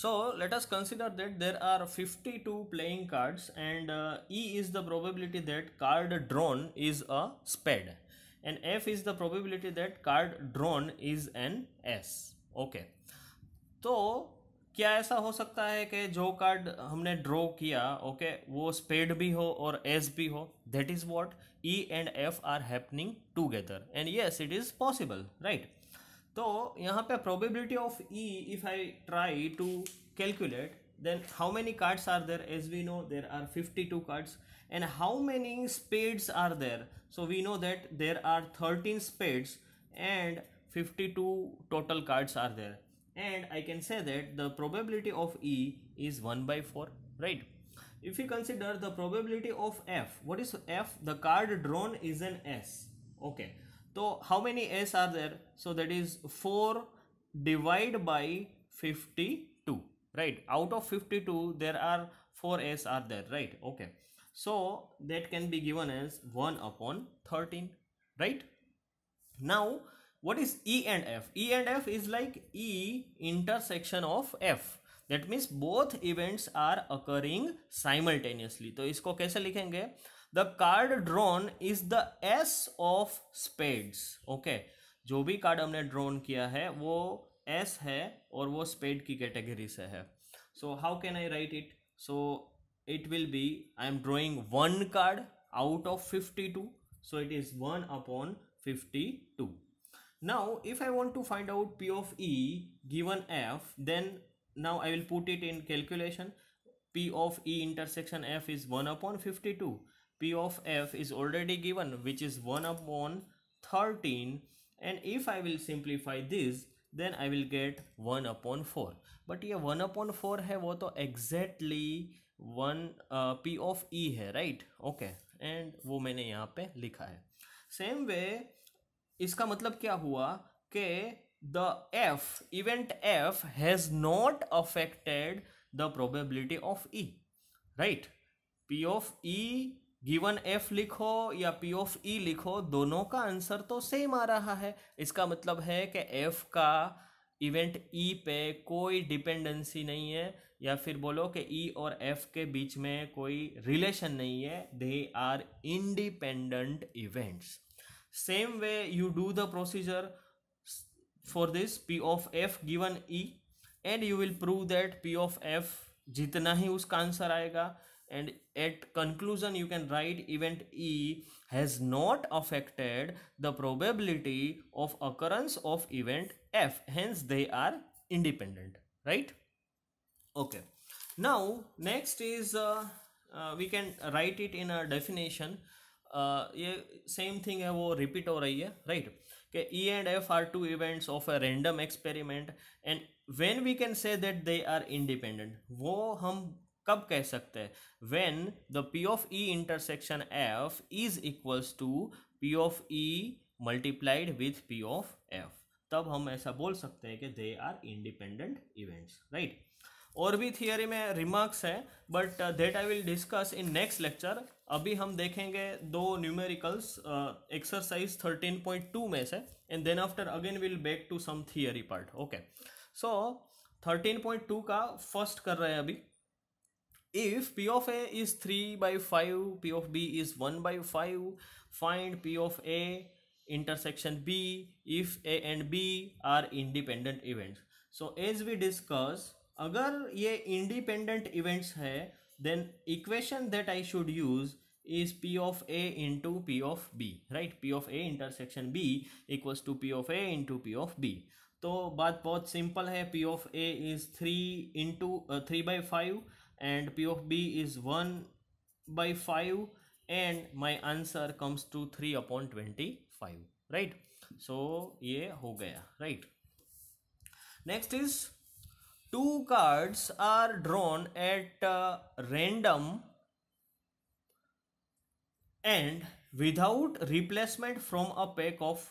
So let us consider that there are 52 playing cards and uh, E is the probability that card drawn is a spade and F is the probability that card drawn is an S. Okay. So, क्या ऐसा हो सकता है कि जो card हमने draw किया okay okay, वो स्पेड भी हो और एस भी हो that is what E and F are happening together and yes it is possible right तो यहाँ पे probability of E if I try to calculate then how many cards are there as we know there are 52 cards and how many spades are there so we know that there are 13 spades and 52 total cards are there and i can say that the probability of e is 1 by 4 right if you consider the probability of f what is f the card drawn is an s okay so how many s are there? So that is 4 divided by 52, right? Out of 52, there are 4 s are there, right? Okay. So that can be given as 1 upon 13, right? Now, what is E and F? E and F is like E intersection of F, that means both events are occurring simultaneously तो इसको कैसे लिखेंगे the card drawn is the ace of spades okay जो भी card हमने drawn किया है वो एस है और वो स्पेड की कैटेगरी से है so how can I write it so it will be i am drawing one card out of 52 so it is 1 upon 52 now if i want to find out p of e given f then now I will put it in calculation P of E intersection F is 1 upon 52 P of F is already given which is 1 upon 13 and if I will simplify this then I will get 1 upon 4 but here 1 upon 4 hai wo to exactly 1 uh, P of E hai right okay and wo maine yahan pe likha hai same way iska matlab kya hua ke the f event f has not affected the probability of e right p of e given F लिखो या P of ई लिखो दोनों का answer तो same आ रहा है इसका मतलब है कि एफ का इवेंट ई e पे कोई डिपेंडेंसी नहीं है या फिर बोलो कि ई e और एफ के बीच में कोई रिलेशन नहीं है they are independent events same way you do the procedure for this p of f given e and you will prove that p of f जितना ही उसका आंसर आएगा and at conclusion you can write event e has not affected the probability of occurrence of event f hence they are independent right okay now next is uh, uh, we can write it in a definition uh, ये same thing है वो repeat हो रही है right right? के E and F are two events of a random experiment and when we can say that they are independent वो हम कब कह सकते हैं when the P of E intersection F is equals to P of E multiplied with P of F तब हम ऐसा बोल सकते हैं कि they are independent events right और भी थियोरी में रिमार्क्स है but that I will discuss in next lecture अभी हम देखेंगे दो numericals exercise thirteen point two में से and then after again will back to some theory part okay so thirteen point two का फर्स्ट कर रहे हैं अभी if p of a is three by five p of b is one by five find p of a intersection b if a and b are independent events so as we discuss अगर ये independent events है then equation that I should use is P of A into P of B right P of A intersection B equals to P of A into P of B तो बात बहुत simple है P of A is three into three by five and P of B is one by five and my answer comes to three upon twenty five right so ये हो गया right next is two cards are drawn at random and without replacement from a pack of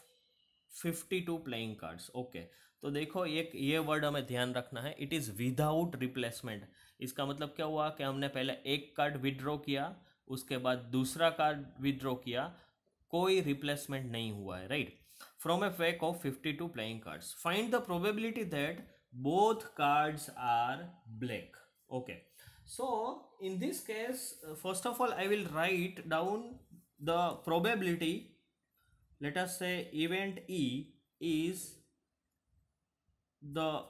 fifty two playing cards okay तो देखो एक ये word हमें ध्यान रखना है इट इज़ विदाउट रिप्लेसमेंट इसका मतलब क्या हुआ कि हमने पहले एक कार्ड विदड्रॉ किया उसके बाद दूसरा कार्ड विदड्रॉ किया कोई रिप्लेसमेंट नहीं हुआ है right from a pack of fifty two playing cards find the probability that both cards are black okay so in this case uh, first of all i will write down the probability let us say event e is the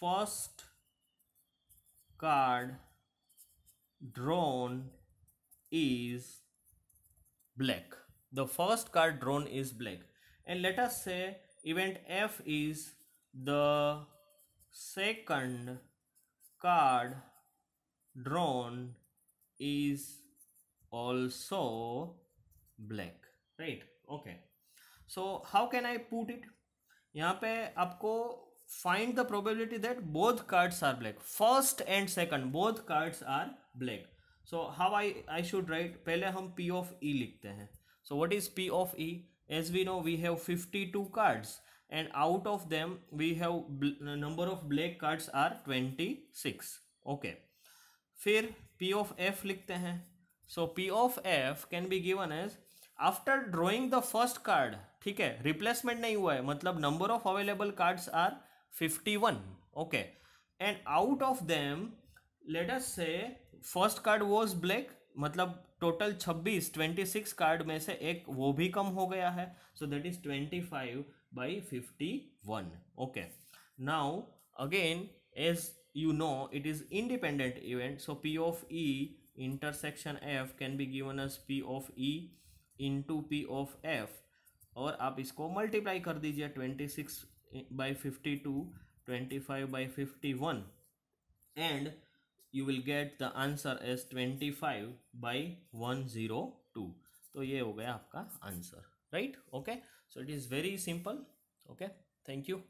first card drawn is black the first card drawn is black and let us say event f is the second card drawn is also black right okay so how can i put it यहाँ पे आपको find the probability that both cards are black first and second both cards are black so how i i should write पहले हम p of e लिखते हैं so what is p of e as we know we have 52 cards and out of them we have number of black cards are twenty six okay फिर P of F लिखते हैं so P of F can be given as after drawing the first card ठीक है replacement नहीं हुआ है मतलब number of available cards are fifty one okay and out of them let's say first card was black मतलब total छब्बीस twenty six card में से एक वो भी कम हो गया है so that is twenty five by 51 okay now again as you know it is independent event so p of e intersection f can be given as p of e into p of f और आप इसको multiply कर दीजिए twenty six by fifty two twenty five by fifty one and you will get the answer as twenty five by one zero two तो ये हो गया आपका answer right okay so it is very simple okay thank you